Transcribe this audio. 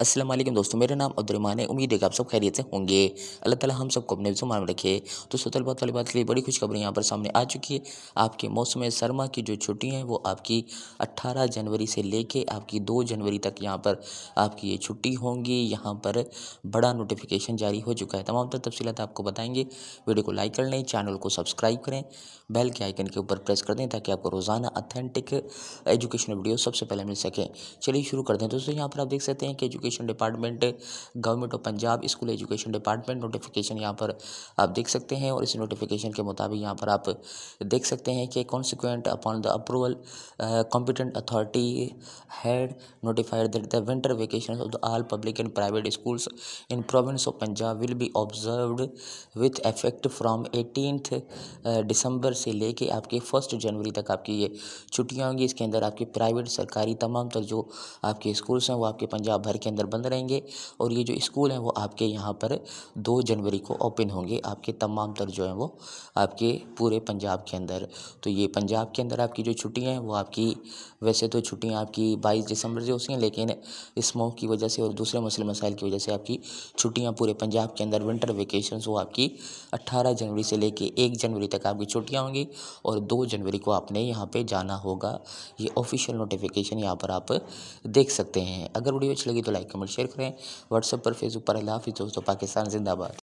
अस्सलाम वालेकुम दोस्तों मेरा नाम अब्दुलरमान है उम्मीद है कि आप सब खैरियत से होंगे अल्लाह ताला हम सबको अपने जुमान में रखे तो सतलबात वाली बात के लिए बड़ी खुशखबरी यहाँ पर सामने आ चुकी है आपके मौसम सरमा की जो छुट्टियाँ हैं वो आपकी अट्ठारह जनवरी से लेके आपकी दो जनवरी तक यहाँ पर आपकी ये छुट्टी होंगी यहाँ पर बड़ा नोटिफिकेशन जारी हो चुका है तमाम तर तफसीत आपको बताएंगे वीडियो को लाइक कर लें चैनल को सब्सक्राइब करें बेल के आइकन के ऊपर प्रेस कर दें ताकि आपको रोज़ाना अथेंटिक एजुकेशनल वीडियो सबसे पहले मिल सकें चलिए शुरू कर दें दोस्तों यहाँ पर आप देख सकते हैं कि education education department government of Punjab school education department notification यहाँ पर आप देख सकते हैं और इस नोटिफिकेशन के मुताबिक यहाँ पर आप देख सकते हैं कि consequent upon the approval competent authority had notified that the winter vacation of the all public and private schools in province of Punjab will be observed with effect from eighteenth December से लेके आपके फर्स्ट जनवरी तक आपकी ये छुट्टियाँ होंगी इसके अंदर आपके प्राइवेट सरकारी तमाम तक जो आपके स्कूल्स हैं वो आपके पंजाब भर के अंदर अंदर बंद रहेंगे और ये जो स्कूल हैं वो आपके यहाँ पर दो जनवरी को ओपन होंगे आपके तमाम तर जो हैं वो आपके पूरे पंजाब के अंदर तो ये पंजाब के अंदर आपकी जो छुट्टियाँ हैं वो आपकी वैसे तो छुट्टियाँ आपकी बाईस दिसंबर से होती हैं लेकिन स्मोक की वजह से और दूसरे मसले मसाइल की वजह से आपकी छुट्टियाँ पूरे पंजाब के अंदर विंटर वेकेशन वो आपकी अट्ठारह जनवरी से लेके एक जनवरी तक आपकी छुट्टियाँ होंगी और दो जनवरी को आपने यहाँ पर जाना होगा ये ऑफिशियल नोटिफिकेशन यहाँ पर आप देख सकते हैं अगर वीडियो अच्छी लगी तो लाइक लाइक कमेंट शेयर करें व्हाट्सअप पर फेसबुक पर अल्लाह हाफिज़ दोस्तों पाकिस्तान जिंदाबाद